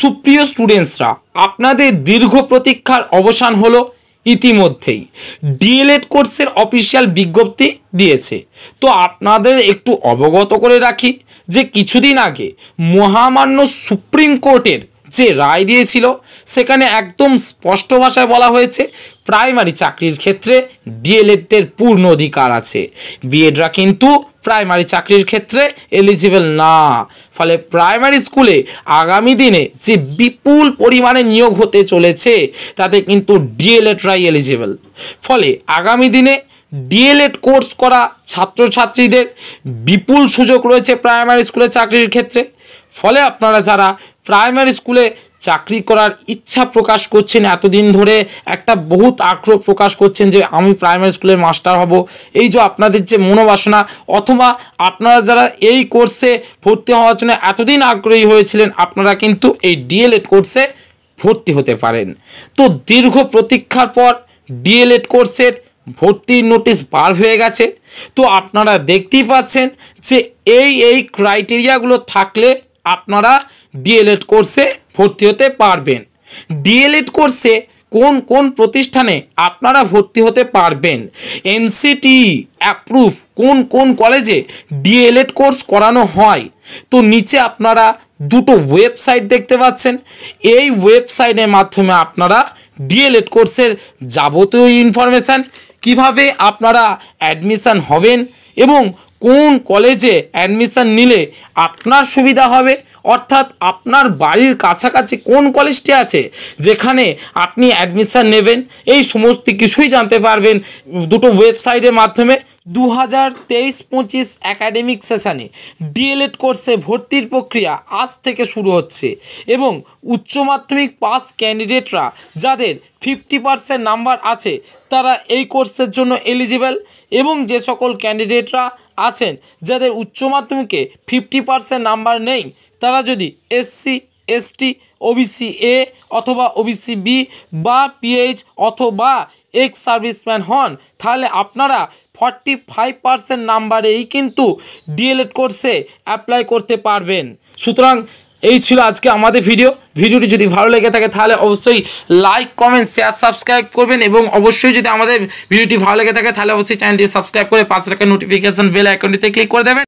সুপ্রিয় স্টুডেন্টসরা আপনাদের দীর্ঘ প্রতীক্ষার অবসান হলো ইতিমধ্যেই ডিএলএড কোর্সের অফিসিয়াল বিজ্ঞপ্তি দিয়েছে তো আপনাদের একটু অবগত করে রাখি যে কিছুদিন আগে মহামান্য সুপ্রিম কোর্টের যে রায় দিয়েছিল সেখানে একদম স্পষ্ট ভাষায় বলা হয়েছে প্রাইমারি চাকরির ক্ষেত্রে ডিএলএডদের পূর্ণ অধিকার আছে বিএডরা কিন্তু প্রাইমারি চাকরির ক্ষেত্রে এলিজিবল না ফলে প্রাইমারি স্কুলে আগামী দিনে যে বিপুল পরিমাণে নিয়োগ হতে চলেছে তাতে কিন্তু ডিএলএডরাই এলিজিবল ফলে আগামী দিনে ডিএলএড কোর্স করা ছাত্রছাত্রীদের বিপুল সুযোগ রয়েছে প্রাইমারি স্কুলে চাকরির ক্ষেত্রে ফলে আপনারা যারা প্রাইমারি স্কুলে চাকরি করার ইচ্ছা প্রকাশ করছেন এতদিন ধরে একটা বহুত আগ্রহ প্রকাশ করছেন যে আমি প্রাইমারি স্কুলের মাস্টার হব এই যে আপনাদের যে মনোবাসনা অথবা আপনারা যারা এই কোর্সে ভর্তি হওয়ার জন্য এতদিন আগ্রহী হয়েছিলেন আপনারা কিন্তু এই ডিএলএড কোর্সে ভর্তি হতে পারেন তো দীর্ঘ প্রতীক্ষার পর ডিএলএড কোর্সের ভর্তির নোটিশ বার হয়ে গেছে তো আপনারা দেখতেই পাচ্ছেন যে এই এই ক্রাইটেরিয়াগুলো থাকলে আপনারা ডিএলএড কোর্সে ভর্তি হতে পারবেন ডিএলএড কোর্সে কোন কোন প্রতিষ্ঠানে আপনারা ভর্তি হতে পারবেন এনসিটি অ্যাপ্রুভ কোন কোন কলেজে ডিএলএড কোর্স করানো হয় তো নিচে আপনারা দুটো ওয়েবসাইট দেখতে পাচ্ছেন এই ওয়েবসাইটের মাধ্যমে আপনারা ডিএলএড কোর্সের যাবতীয় ইনফরমেশান কিভাবে আপনারা অ্যাডমিশান হবেন এবং কোন কলেজে অ্যাডমিশান নিলে আপনার সুবিধা হবে অর্থাৎ আপনার বাড়ির কাছাকাছি কোন কলেজটি আছে যেখানে আপনি অ্যাডমিশান নেবেন এই সমস্ত কিছুই জানতে পারবেন দুটো ওয়েবসাইটের মাধ্যমে দু হাজার তেইশ পঁচিশ অ্যাকাডেমিক সেশানে ডিএলএড কোর্সে ভর্তির প্রক্রিয়া আজ থেকে শুরু হচ্ছে এবং উচ্চ মাধ্যমিক পাস ক্যান্ডিডেটরা যাদের ফিফটি পার্সেন্ট নাম্বার আছে তারা এই কোর্সের জন্য এলিজিবেল এবং যে সকল ক্যান্ডিডেটরা আছেন যাদের উচ্চ মাধ্যমিকে ফিফটি পার্সেন্ট নাম্বার নেই তারা যদি এসসি এসটি ওবিসি এ অথবা ওবিসি বি বা পিএইচ অথবা এক্স সার্ভিসম্যান হন তাহলে আপনারা ফর্টি ফাইভ পার্সেন্ট নাম্বারেই কিন্তু ডিএলএড কোর্সে অ্যাপ্লাই করতে পারবেন সুতরাং এই ছিল আজকে আমাদের ভিডিও ভিডিওটি যদি ভালো লেগে থাকে তাহলে অবশ্যই লাইক কমেন্ট শেয়ার সাবস্ক্রাইব করবেন এবং অবশ্যই যদি আমাদের ভিডিওটি ভালো লেগে থাকে তাহলে অবশ্যই চ্যানেলটি সাবস্ক্রাইব করে পাঁচ টাকা নোটিফিকেশান বেল আইকনটিতে ক্লিক করে দেবেন